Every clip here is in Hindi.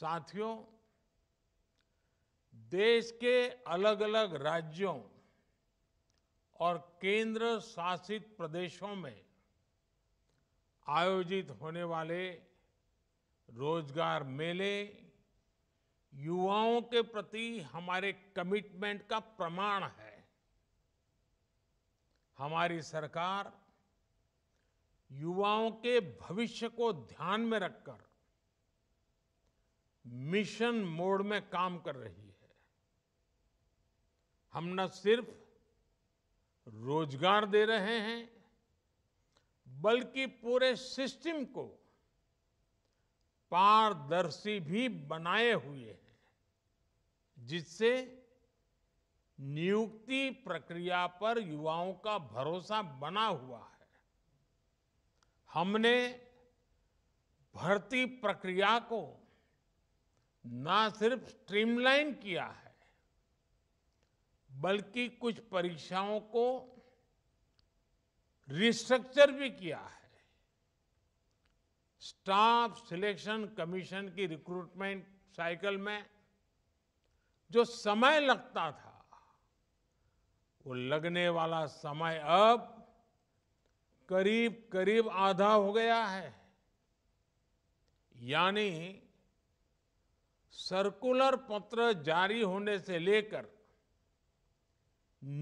साथियों देश के अलग अलग राज्यों और केंद्र शासित प्रदेशों में आयोजित होने वाले रोजगार मेले युवाओं के प्रति हमारे कमिटमेंट का प्रमाण है हमारी सरकार युवाओं के भविष्य को ध्यान में रखकर मिशन मोड में काम कर रही है हम न सिर्फ रोजगार दे रहे हैं बल्कि पूरे सिस्टम को पारदर्शी भी बनाए हुए हैं जिससे नियुक्ति प्रक्रिया पर युवाओं का भरोसा बना हुआ है हमने भर्ती प्रक्रिया को ना सिर्फ स्ट्रीमलाइन किया है बल्कि कुछ परीक्षाओं को रिस्ट्रक्चर भी किया है स्टाफ सिलेक्शन कमीशन की रिक्रूटमेंट साइकिल में जो समय लगता था वो लगने वाला समय अब करीब करीब आधा हो गया है यानी सर्कुलर पत्र जारी होने से लेकर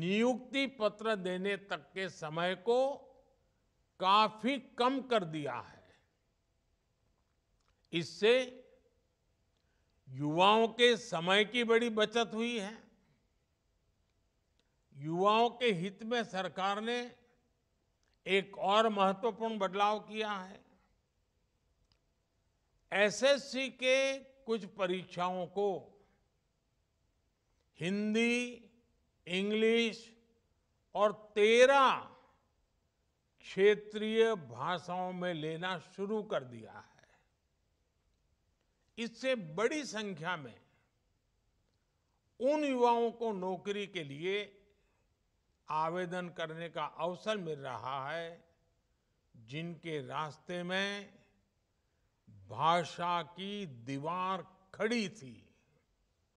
नियुक्ति पत्र देने तक के समय को काफी कम कर दिया है इससे युवाओं के समय की बड़ी बचत हुई है युवाओं के हित में सरकार ने एक और महत्वपूर्ण बदलाव किया है एसएससी के कुछ परीक्षाओं को हिंदी इंग्लिश और तेरह क्षेत्रीय भाषाओं में लेना शुरू कर दिया है इससे बड़ी संख्या में उन युवाओं को नौकरी के लिए आवेदन करने का अवसर मिल रहा है जिनके रास्ते में भाषा की दीवार खड़ी थी